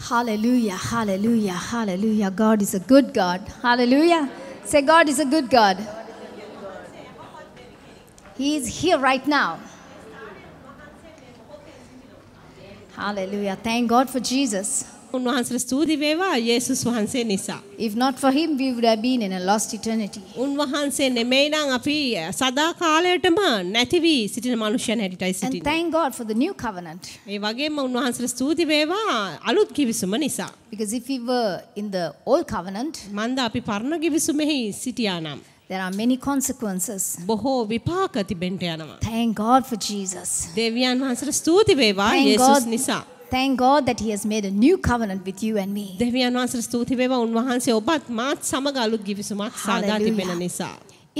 Hallelujah, hallelujah, hallelujah. God is a good God. Hallelujah. Say, God is a good God. He is here right now. Hallelujah. Thank God for Jesus. උන්වහන්සේට ස්තුති වේවා යේසුස් වහන්සේ නිසා. If not for him we would have been in a lost eternity. උන්වහන්සේ නෙමෙයි නම් අපි සදා කාලයටම නැති වී සිටින මනුෂ්‍යයන් හැටියටයි සිටින්නේ. And thank God for the new covenant. ඒ වගේම උන්වහන්සේට ස්තුති වේවා අලුත් කිවිසුම නිසා. Because if we were in the old covenant මන්ද අපි පරණ කිවිසුමෙහි සිටියා නම් There are many consequences. බොහෝ විපාක තිබෙන්න යනවා. Thank God for Jesus. දෙවියන් වහන්සේට ස්තුති වේවා යේසුස් නිසා. Thank God that he has made a new covenant with you and me. In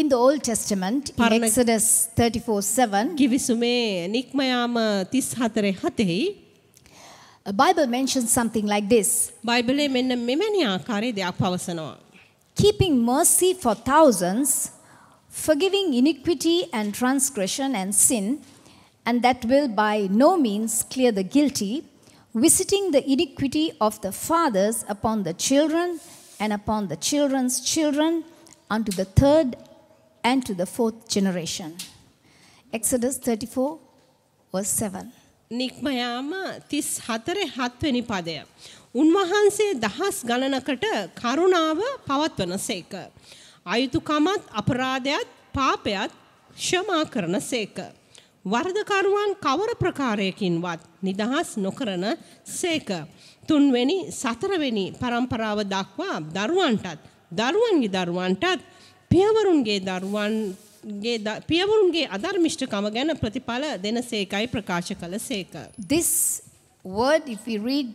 the Old Testament, in Exodus 34:7, 7 A Bible mentions something like this. Keeping mercy for thousands, forgiving iniquity and transgression and sin, and that will by no means clear the guilty, visiting the iniquity of the fathers upon the children and upon the children's children unto the third and to the fourth generation. Exodus 34, verse 7. Nikmayama tis hatare hatveni padaya. Unvahanse dahas gananakata karunava pavatvana seka. Ayutukamat aparadayat papayat shamakarana seka. වරදකරුවන් කවර ප්‍රකාරයකින්වත් නිදහස් නොකරන සේක. තුන්වෙනි සතරවෙනි පරම්පරාව දක්වා දරුවන්ටත් දරුවන්ගේ දරුවන්ටත් පියවරුන්ගේ දරුවන්ගේ පියවරුන්ගේ අධර්මිෂ්ඨකම ගැන ප්‍රතිඵල දෙන සේකයි ප්‍රකාශ කළ සේක. This word if we read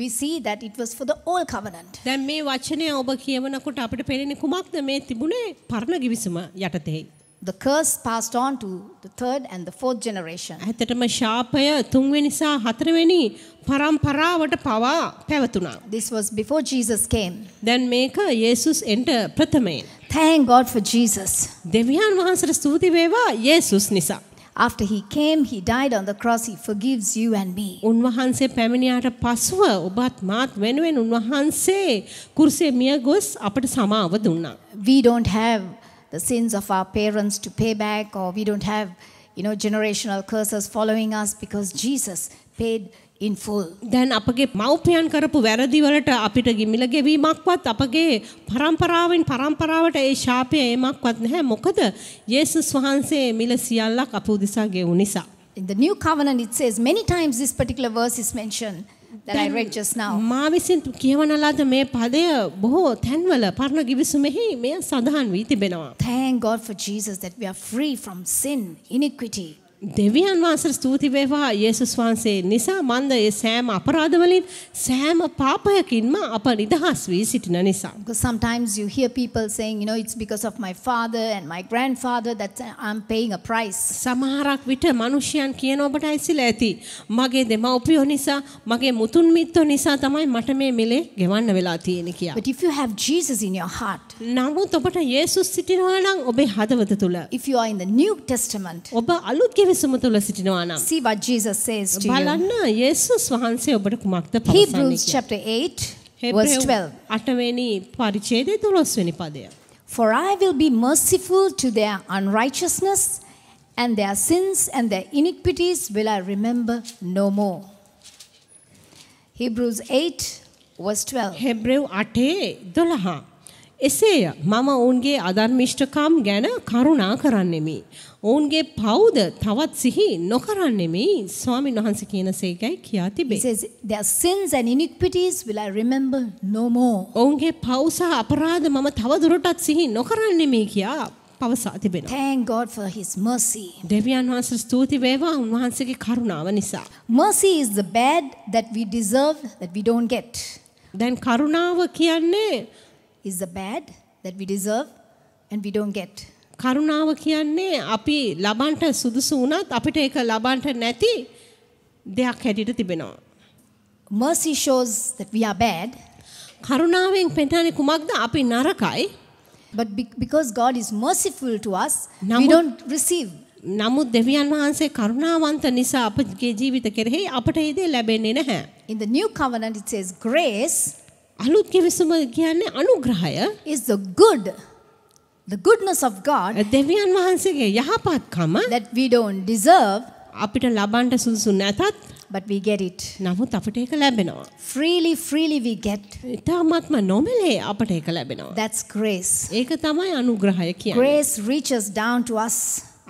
we see that it was for the old covenant. දැන් මේ වචනය ඔබ කියවනකොට අපිට පේන්නේ කුමක්ද මේ තිබුණේ පරණ ගිවිසුම යටතේ. the curse passed on to the third and the fourth generation. This was before Jesus came. Then make Jesus enter Prathame. Thank God for Jesus. Devian Jesus Nisa. After he came, he died on the cross, he forgives you and me. Unvahanse Paminiata Paswa Ubat Mat Venwen Unvahanse Kurse Miagos Apat Sama We don't have the sins of our parents to pay back or we don't have you know generational curses following us because Jesus paid in full. Then, apagé මව්පියන් කරපු වැරදි වලට අපිට ගිමිල ගෙවීමක්වත් අපගේ පරම්පරාවෙන් පරම්පරාවට ඒ ශාපය එමක්වත් නැහැ. මොකද යේසුස් වහන්සේ මිල සියල්ලක් අප උදෙසා In the new covenant it says many times this particular verse is mentioned that I read just now. මා විසින් කියවන ලද මේ පදය බොහෝ තැන්වල පරණ ගිවිසුමෙහි මෙය සඳහන් වී තිබෙනවා. Thank God for Jesus that we are free from sin, iniquity. දෙවියන් වහන්සේට ස්තුති වේවා යේසුස් වහන්සේ නිසා මන්ද ඒ සෑම අපරාධවලින් සෑම පාපයකින්ම අප නිදහස් වී සිටින නිසා. Because sometimes you hear people saying you know it's because of my father and my grandfather that I'm paying a price. සමහරක් විට මිනිසයන් කියන ඔබට ඇසිලා ඇති මගේ දෙමව්පියෝ නිසා මගේ මුතුන් මිත්තෝ නිසා තමයි මට මේ මිලේ ගෙවන්න වෙලා තියෙන්නේ කියලා. But if you have Jesus in your heart නමුත් ඔබට යේසුස් සිටිනවා නම් ඔබේ හදවත තුල. If you are in the New Testament. ඔබ අලුත් තුල සිටිනවා නම්. See what Jesus says to you. බලන්න යේසුස් වහන්සේ ඔබට කුමක්ද පවසන්නේ Hebrews chapter 8 verse 12. 8 වෙනි පරිච්ඡේදයේ 12 වෙනි පදය. For I will be merciful to their unrighteousness and their sins and their iniquities will I remember no more. Hebrews 8 verse 12. Hebrews 8 12. එසේය මම ඔවුන්ගේ අධර්මිෂ්ඨකම් ගැන කරුණා කරන්නෙමි. ඔවුන්ගේ පෞද තවත් සිහි නොකරන්නෙමි. ස්වාමීන් වහන්සේ කියන සේකයි කියා තිබේ. He says their sins and iniquities will I remember no more. ඔවුන්ගේ පව් සහ අපරාධ මම තව දුරටත් සිහි නොකරන්නෙමි කියා පවසා තිබෙනවා. Thank God for his mercy. දෙවියන් වහන්සේ ස්තුති වේවා උන්වහන්සේගේ කරුණාව නිසා. Mercy is the bad that we deserve that we don't get. දැන් කරුණාව කියන්නේ is the bad that we deserve and we don't get. කරුණාව කියන්නේ අපි ලබන්ට සුදුසු වුණත් අපිට ඒක ලබන්ට නැති දෙයක් හැටියට තිබෙනවා. Mercy shows that we are bad. කරුණාවෙන් පෙන්වන්නේ කුමක්ද? අපි නරකයි. But because God is merciful to us, we don't receive. නමුත් දෙවියන් වහන්සේ කරුණාවන්ත නිසා අපගේ ජීවිත කෙරෙහි අපට ඒ දේ ලැබෙන්නේ නැහැ. In the new covenant it says grace අලුත් කෙවිසුම කියන්නේ අනුග්‍රහය is the good the goodness of God දෙවියන් වහන්සේගේ යහපත්කම that we don't deserve අපිට ලබන්න සුදුසු නැතත් but we get it නමුත් අපට ඒක ලැබෙනවා freely freely we get ඉතාමත්ම නොමලේ අපට ඒක ලැබෙනවා that's grace ඒක තමයි අනුග්‍රහය කියන්නේ grace reaches down to us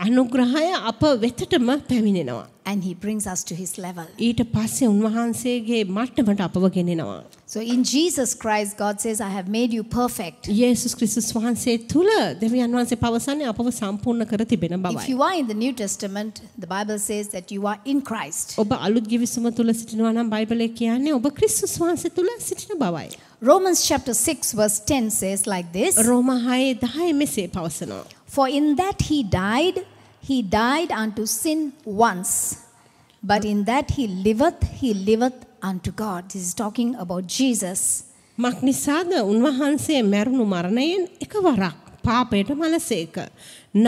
අනුග්‍රහය අප වෙතටම පැමිණෙනවා. And he brings us to his level. ඊට පස්සේ උන්වහන්සේගේ මට්ටමට අපව ගෙනෙනවා. So in Jesus Christ God says I have made you perfect. යේසුස් ක්‍රිස්තුස් වහන්සේ තුල දෙවියන් වහන්සේ පවසන්නේ අපව සම්පූර්ණ කර තිබෙන බවයි. If you are in the New Testament the Bible says that you are in Christ. ඔබ අලුත් ගිවිසුම තුල සිටිනවා නම් බයිබලයේ කියන්නේ ඔබ ක්‍රිස්තුස් වහන්සේ තුල සිටින බවයි. Romans chapter 6 verse 10 says like this. රෝමා 6:10 මෙසේ පවසනවා. For in that he died, he died unto sin once, but in that he liveth, he liveth unto God. This is talking about Jesus. මක් උන්වහන්සේ මැරුණු මරණයෙන් එකවරක් පාපයට මලසේක.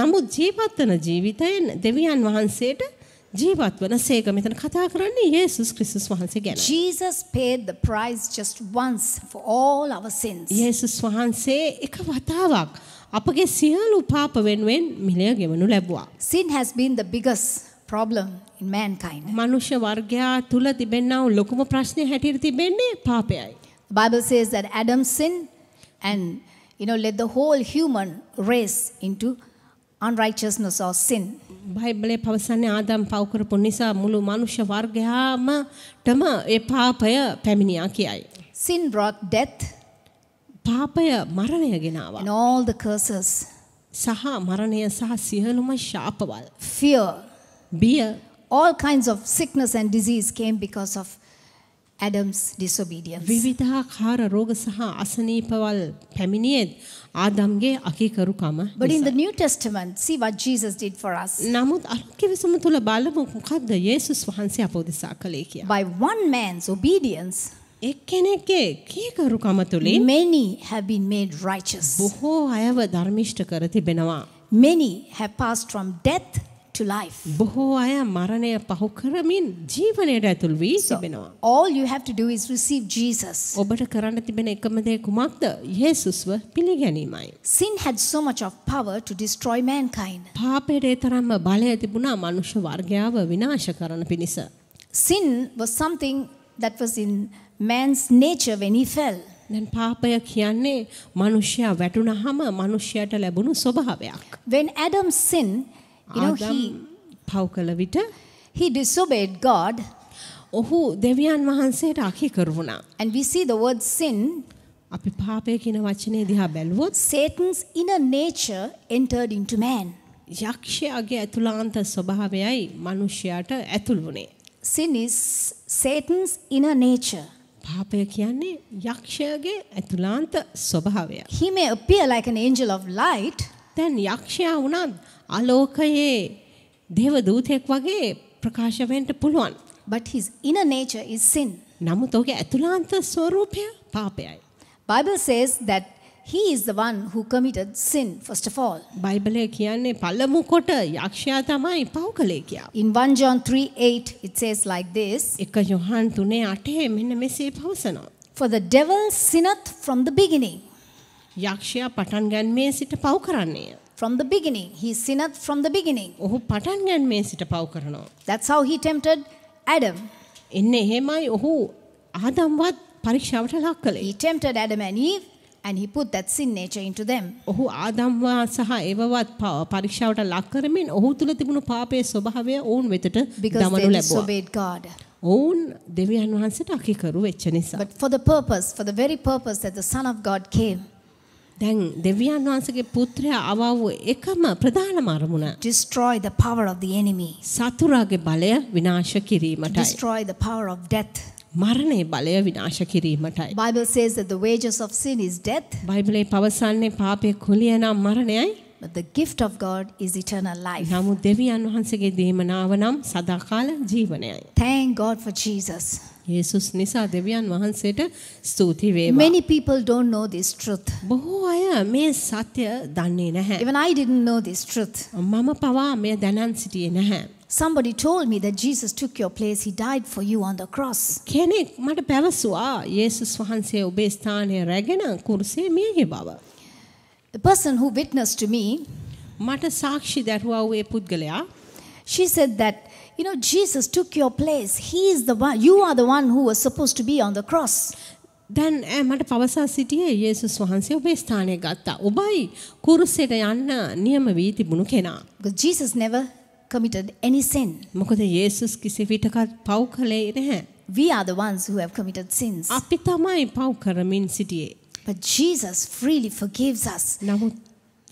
නමුත් ජීවත්වන ජීවිතයෙන් දෙවියන් වහන්සේට ජීවත් සේක මෙතන කතා කරන්නේ යේසුස් ක්‍රිස්තුස් වහන්සේ ගැන. Jesus paid the price just once for all our sins. යේසුස් වහන්සේ එක වතාවක් අපගේ සියලු පාප වෙනුවෙන් මිලය ගෙවනු ලැබුවා. Sin has been the biggest problem in mankind. මනුෂ්‍ය වර්ගයා තුල තිබෙනා ලොකුම ප්‍රශ්නේ හැටියට තිබෙන්නේ පාපයයි. The Bible says that Adam sin and you know led the whole human race into unrighteousness or sin. බයිබලේ පවසන්නේ ආදම් පව් කරපු නිසා මුළු මනුෂ්‍ය වර්ගයාමටම ඒ පාපය පැමිණියා කියයි. Sin brought death පාපය මරණය ගෙනාව. And all the curses. සහ මරණය සහ සියලුම ශාපවල්. Fear. බිය. All kinds of sickness and disease came because of Adam's disobedience. විවිධාකාර රෝග සහ අසනීපවල් පැමිණියෙත් ආදම්ගේ අකීකරුකම. But in the New Testament, see what Jesus did for us. නමුත් අත්කිවිසම තුළ බලමු මොකද්ද යේසුස් වහන්සේ අප කළේ කියලා. By one man's obedience. එක්කෙනෙක්ගේ කීකරුකම තුළින් many have been made righteous බොහෝ අයව ධර්මිෂ්ඨ කර තිබෙනවා many have passed from death to life බොහෝ අය මරණය පහු කරමින් ජීවනයට ඇතුල් වී තිබෙනවා all you have to do is receive Jesus ඔබට කරන්න තිබෙන එකම දේ කුමක්ද යේසුස්ව පිළිගැනීමයි sin had so much of power to destroy mankind පාපයට ඒ තරම්ම බලය තිබුණා මනුෂ්‍ය වර්ගයාව විනාශ කරන පිණිස sin was something that was in man's nature when he fell. දැන් පාපය කියන්නේ මනුෂ්‍යයා වැටුනහම මනුෂ්‍යයට ලැබුණු ස්වභාවයක්. When Adam sinned, you know he පව් කළ විට he disobeyed God. ඔහු දෙවියන් වහන්සේට අකීකරු වුණා. And we see the word sin අපි පාපය කියන වචනේ දිහා බැලුවොත් Satan's inner nature entered into man. යක්ෂයාගේ ඇතුළාන්ත ස්වභාවයයි මනුෂ්‍යයාට ඇතුල් වුණේ. Sin is Satan's inner nature. පාපය කියන්නේ යක්ෂයාගේ ඇතුළාන්ත ස්වභාවය. He may appear like an angel of light. දැන් යක්ෂයා වුණත් ආලෝකයේ දේව දූතෙක් වගේ ප්‍රකාශ වෙන්න පුළුවන්. But his inner nature is sin. නමුත් ඔහුගේ ඇතුළාන්ත ස්වરૂපය පාපයයි. Bible says that he is the one who committed sin first of all බයිබලේ කියන්නේ පළමු කොට යක්ෂයා තමයි පව් කළේ කියලා in 1 john 3:8 it says like this 1 Yohan 3:8 මෙන්න මෙසේ පවසනවා for the devil sinneth from the beginning යක්ෂයා පටන් ගන්නේ සිට පව් කරන්නේ from the beginning he sinned from the beginning ඔහු පටන් ගන්නේ සිට පව් කරනවා that's how he tempted adam එන්නේ එහෙමයි ඔහු ආදම්වත් පරීක්ෂාවට ලක් කළේ he tempted adam and eve and he put that sin nature into them. ඔහු ආදම්වා සහ එවවත් පරීක්ෂාවට ලක් කරමින් ඔහු තුල තිබුණු පාපයේ ස්වභාවය ඔවුන් වෙතට දමනු ලැබුවා. ඔවුන් දෙවියන් වහන්සේට අකීකරු වෙච්ච නිසා. But for the purpose, for the very purpose that the son of God came. දැන් දෙවියන් වහන්සේගේ පුත්‍රයා ආවා වූ එකම ප්‍රධානම අරමුණ destroy the power of the enemy සතුරාගේ බලය විනාශ කිරීමටයි destroy the power of death මරණය බලය විනාශ කිරීමටයි. Bible says that the wages of sin is death. බයිබලයේ පවසන්නේ පාපය කුලිය නම් මරණයයි. But the gift of God is eternal life. නමුත් දෙවියන් වහන්සේගේ දේමනාව නම් සදාකාල ජීවනයයි. Thank God for Jesus. යේසුස් නිසා දෙවියන් වහන්සේට ස්තුති වේවා. Many people don't know this truth. බොහෝ අය මේ සත්‍ය දන්නේ නැහැ. Even I didn't know this truth. මම පවා මේ දැනන් සිටියේ නැහැ. Somebody told me that Jesus took your place. He died for you on the cross. කෙනෙක් මට පැවසුවා යේසුස් වහන්සේ ඔබේ ස්ථානය රැගෙන කුරුසේ මිය ගෙවව. The person who witnessed to me මට සාක්ෂි දැරුවා ඒ පුද්ගලයා she said that you know Jesus took your place. He is the one you are the one who was supposed to be on the cross. දැන් මට පවසා සිටියේ යේසුස් වහන්සේ ඔබේ ස්ථානය ගත්තා. ඔබයි කුරුසයට යන්න නියම වී තිබුණු කෙනා. Jesus never committed any sin. මොකද යේසුස් කිසි විටකත් පව් කළේ නැහැ. We are the ones who have committed sins. අපි තමයි පව් කරමින් සිටියේ. But Jesus freely forgives us. නමුත්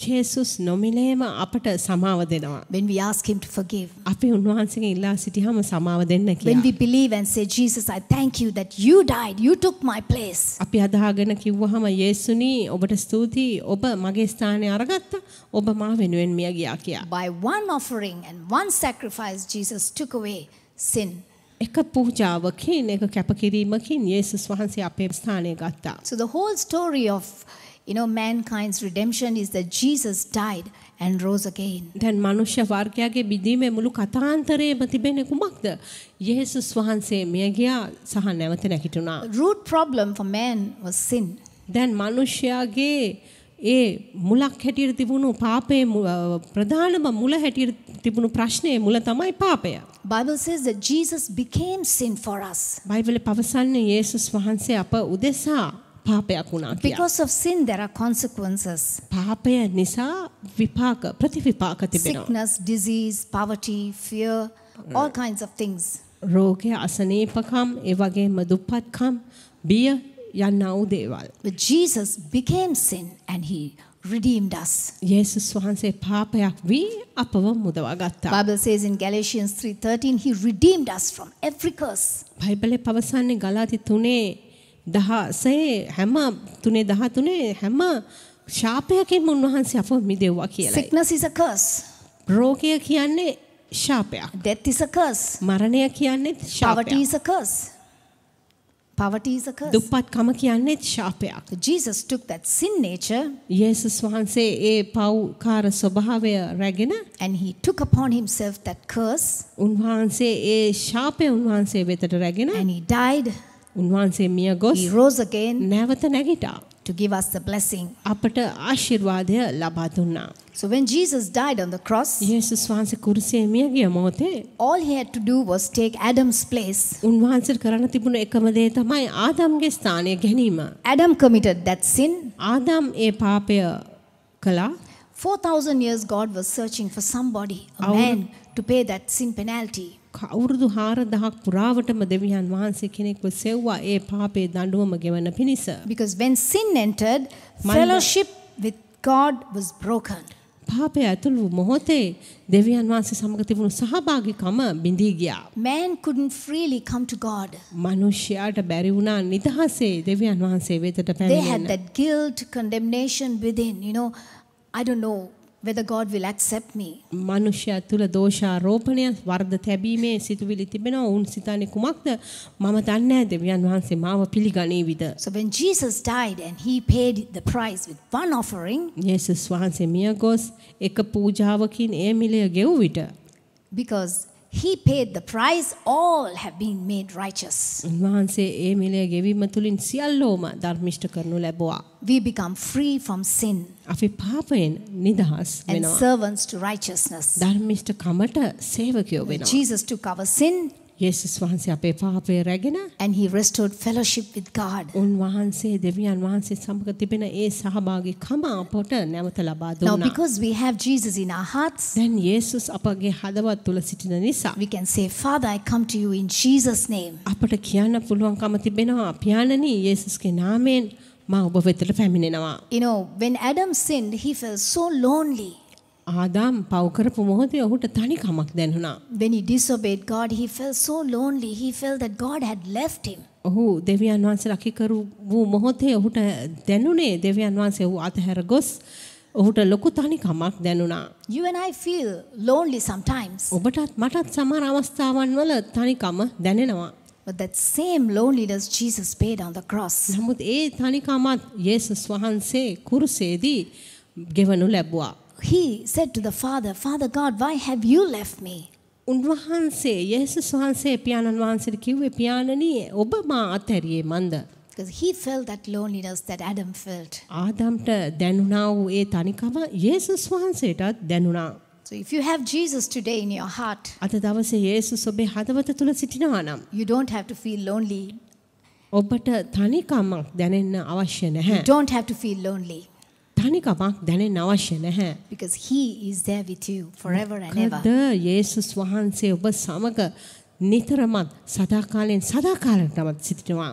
ජේසුස් නොමිලේම අපට සමාව දෙනවා. When we ask him to forgive. අපි උන්වහන්සේගෙන් ඉල්ලා සිටියාම සමාව දෙන්න කියලා. When we believe and say Jesus I thank you that you died you took my place. අපි අදහාගෙන කිව්වහම යේසුනි ඔබට ස්තුතියි ඔබ මගේ ස්ථානය අරගත්තා ඔබ මා වෙනුවෙන් මිය ගියා කියලා. By one offering and one sacrifice Jesus took away sin. එක පූජාවකින් එක කැපකිරීමකින් යේසුස් වහන්සේ අපේ ස්ථානය ගත්තා. So the whole story of you know, mankind's redemption is that Jesus died and rose again. Then manusia varkya ke bidhi me mulu kata antare mati be swahan se meyagya sahan ne mati nakituna. Root problem for man was sin. Then manusia ke ए मुला हेटीर तिबुनु पापे प्रधान म मुला हेटीर तिबुनु प्रश्ने मुला तमाई Bible says that Jesus became sin for us. Bible पावसान ने यीशु स्वाहन से आपा පාපයක් වුණා කියලා. Because of sin there are consequences. පාපය නිසා විපාක ප්‍රතිවිපාක තිබෙනවා. Sickness, disease, poverty, fear, all mm. kinds of things. රෝගය, අසනීපකම්, ඒ වගේම දුප්පත්කම්, බිය යන්නා වූ දේවල්. But Jesus became sin and he redeemed us. යේසුස් වහන්සේ පාපයක් වී අපව මුදවා ගත්තා. Bible says in Galatians 3:13 he redeemed us from every curse. බයිබලේ පවසන්නේ ගලාති 3 16 හැම 3 13 හැම ශාපයකින්ම උන්වහන්සේ අපව මිදෙව්වා කියලා. Sickness is a curse. රෝගය කියන්නේ ශාපයක්. Death is a curse. මරණය කියන්නේ ශාපයක්. Poverty is a curse. Poverty is a curse. දුප්පත්කම කියන්නේ ශාපයක්. Jesus took that sin nature. යේසුස් වහන්සේ ඒ පව්කාර ස්වභාවය රැගෙන and he took upon himself that curse. උන්වහන්සේ ඒ ශාපය උන්වහන්සේ වෙතට රැගෙන and he died උන්වහන්සේ මිය ගොස් He rose again නැවත නැගිටා. To give us the blessing. අපට ආශිර්වාදය ලබා දුන්නා. So when Jesus died on the cross, යේසුස් වහන්සේ කුරුසියේ මිය ගිය මොහොතේ all he had to do was take Adam's place. උන්වහන්සේ කරන්න තිබුණ එකම දේ තමයි ආදම්ගේ ස්ථානය ගැනීම. Adam committed that sin. Adam ඒ පාපය කළා. 4000 years God was searching for somebody, a man, to pay that sin penalty. අවුරුදු 4000ක් පුරාවටම දෙවියන් වහන්සේ කෙනෙක්ව සෙව්වා ඒ පාපේ දඬුවම ගෙවන පිණිස. Because when sin entered, fellowship with God was broken. පාපය ඇතුළු වූ මොහොතේ දෙවියන් වහන්සේ සමග තිබුණු සහභාගීකම බිඳී ගියා. Man couldn't freely come to God. මිනිසයාට බැරි වුණා නිදහසේ දෙවියන් වහන්සේ වෙතට පැමිණෙන්න. They had that guilt, condemnation within, you know, I don't know whether God will accept me. මනුෂ්‍යය තුල දෝෂාරෝපණය වර්ධ තැබීමේ සිතුවිලි තිබෙනවා. උන් සිතන්නේ කුමක්ද? මම දන්නේ නැහැ දෙවියන් වහන්සේ මාව පිළිගනීවිද? So when Jesus died and he paid the price with one offering, Jesus වහන්සේ මියගොස් එක පූජාවකින් ඒ මිලය ගෙවු විට because he paid the price. All have been made righteous. We become free from sin. And servants to righteousness. Jesus took our sin වහන්සේ අපේ පාපය රැගෙන and he restored fellowship with God. උන්වහන්සේ දෙවියන් වහන්සේ සමග තිබෙන ඒ සහභාගීකම අපට නැවත ලබා දුන්නා. Now because we have Jesus in our hearts, then යේසුස් අපගේ හදවත් තුල සිටින නිසා we can say father I come to you in Jesus name. අපට කියන්න පුළුවන්කම තිබෙනවා පියාණනි යේසුස්ගේ නාමයෙන් මා ඔබ වෙතට පැමිණෙනවා. You know when Adam sinned he felt so lonely. ආදාම් පව කරපු මොහොතේ ඔහුට තනි කමක් දැනුණා. When he disobeyed God, he felt so lonely. He felt that God had left him. ඔහු දෙවියන් වහන්සේ රකි කරු වූ මොහොතේ ඔහුට දැනුනේ දෙවියන් වහන්සේ ඔහු අතහැර ගොස් ඔහුට ලොකු තනිකමක් දැනුණා. You and I feel lonely sometimes. ඔබටත් මටත් සමහර අවස්ථාවන් වල තනිකම දැනෙනවා. But that same loneliness Jesus paid on the cross. නමුත් ඒ තනිකමත් යේසුස් වහන්සේ කුරුසේදී ගෙවනු ලැබුවා. he said to the Father, Father God, why have you left me? උන්වහන්සේ යේසුස් වහන්සේ පියාණන් වහන්සේට කිව්වේ පියාණනි ඔබ මා අත්හැරියේ මන්ද? Because he felt that loneliness that Adam felt. ආදම්ට දැනුණා වූ ඒ තනිකම යේසුස් වහන්සේටත් දැනුණා. So if you have Jesus today in your heart, අද දවසේ යේසුස් ඔබේ හදවත තුල සිටිනවා නම් you don't have to feel lonely. ඔබට තනිකමක් දැනෙන්න අවශ්‍ය නැහැ. You don't have to feel lonely. තනිකමක් දැනෙන්න අවශ්‍ය නැහැ. Because he is there with you forever and ever. කද යේසුස් වහන්සේ ඔබ සමග නිතරමත් සදාකාලයෙන් සදාකාලයටම සිටිනවා.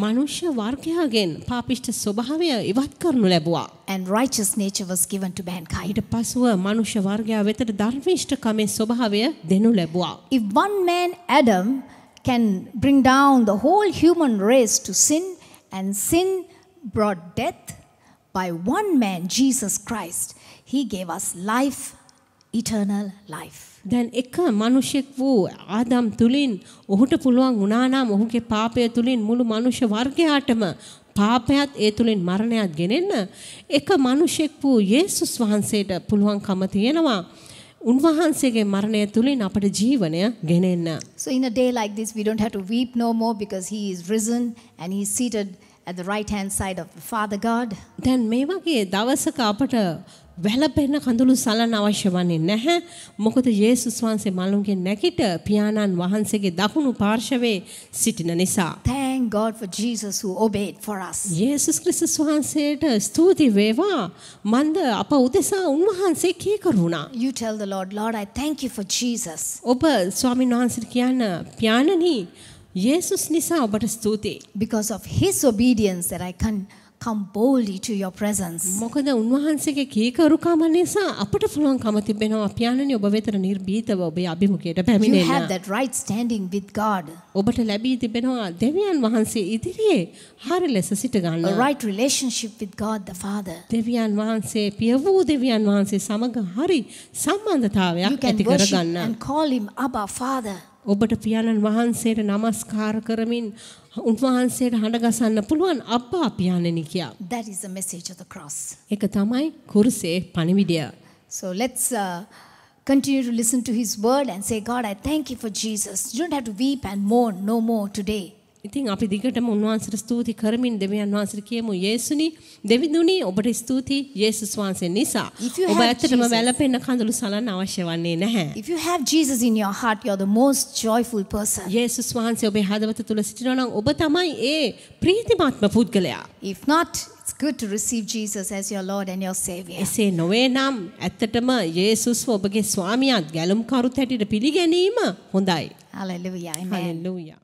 මනුෂ්‍ය වර්ගයාගෙන් පාපිෂ්ඨ ස්වභාවය ඉවත් කරනු ලැබුවා. And righteous nature was given to mankind. ඊට පසුව මනුෂ්‍ය වර්ගයා වෙතට ධර්මිෂ්ඨකමේ ස්වභාවය දෙනු ලැබුවා. If one man Adam can bring down the whole human race to sin and sin brought death by one man Jesus Christ, he gave us life, eternal life. දැන් එක මිනිසෙක් වූ ආදම් තුලින් ඔහුට පුළුවන් වුණා නම් ඔහුගේ පාපය තුලින් මුළු මනුෂ්‍ය වර්ගයාටම පාපයත් ඒ තුලින් මරණයත් ගෙනෙන්න එක මිනිසෙක් වූ යේසුස් වහන්සේට පුළුවන්කම තියෙනවා උන්වහන්සේගේ මරණය තුලින් අපට ජීවනය ගෙනෙන්න so in a day like this we don't have to weep no more because he is risen and he is seated at the right hand side of the father god දැන් මේ වගේ දවසක අපට වැළපෙන කඳුළු සලන් අවශ්‍ය වන්නේ නැහැ. මොකද යේසුස් වහන්සේ මළුන්ගේ නැගිට පියාණන් වහන්සේගේ දකුණු පාර්ශවයේ සිටින නිසා. Thank God for Jesus who obeyed for us. යේසුස් ක්‍රිස්තුස් වහන්සේට ස්තුති වේවා. මන්ද අප උදෙසා උන්වහන්සේ කීකරු වුණා. You tell the Lord, Lord, I thank you for Jesus. ඔබ ස්වාමීන් වහන්සේට කියන්න පියාණනි යේසුස් නිසා ඔබට ස්තුති. Because of his obedience that I can come boldly to your presence. මොකද උන්වහන්සේගේ අපට පුළුවන්කම තිබෙනවා අපි ඔබ නිර්භීතව ඔබේ අභිමුඛයට පැමිණෙන්න. You have that right standing with God. ඔබට ලැබී තිබෙනවා දෙවියන් වහන්සේ ඉදිරියේ හරි ලෙස සිට ගන්න. A right relationship with God the Father. දෙවියන් වහන්සේ පිය වූ දෙවියන් වහන්සේ සමග හරි සම්බන්ධතාවයක් ඇති You can worship and call him Abba Father. ඔබට පියාණන් වහන්සේට নমස්කාර කරමින් උන්වහන්සේට හඬගසන්න පුළුවන් අප්පා පියාණෙනි කියා. That is the message of the cross. ඒක තමයි කුරුසේ පණිවිඩය. So let's uh, continue to listen to his word and say God I thank you for Jesus. You don't have to weep and mourn no more today. ඉතින් අපි දිගටම උන්වහන්සේට ස්තුති කරමින් දෙවියන් වහන්සේට කියමු යේසුනි දෙවිඳුනි ඔබට ස්තුති යේසුස් වහන්සේ නිසා ඔබ ඇත්තටම වැළපෙන්න කඳුළු සලන්න අවශ්‍ය වන්නේ නැහැ If you have Jesus in your heart you're the most joyful person යේසුස් වහන්සේ ඔබේ හදවත තුල සිටිනවා නම් ඔබ තමයි ඒ ප්‍රීතිමත්ම පුද්ගලයා If not it's good to receive Jesus as your Lord and your Savior. එසේ නොවේ නම් ඇත්තටම යේසුස්ව ඔබගේ ස්වාමියාත් ගැලුම්කරුත් හැටියට පිළිගැනීම හොඳයි. Hallelujah. Amen. Hallelujah.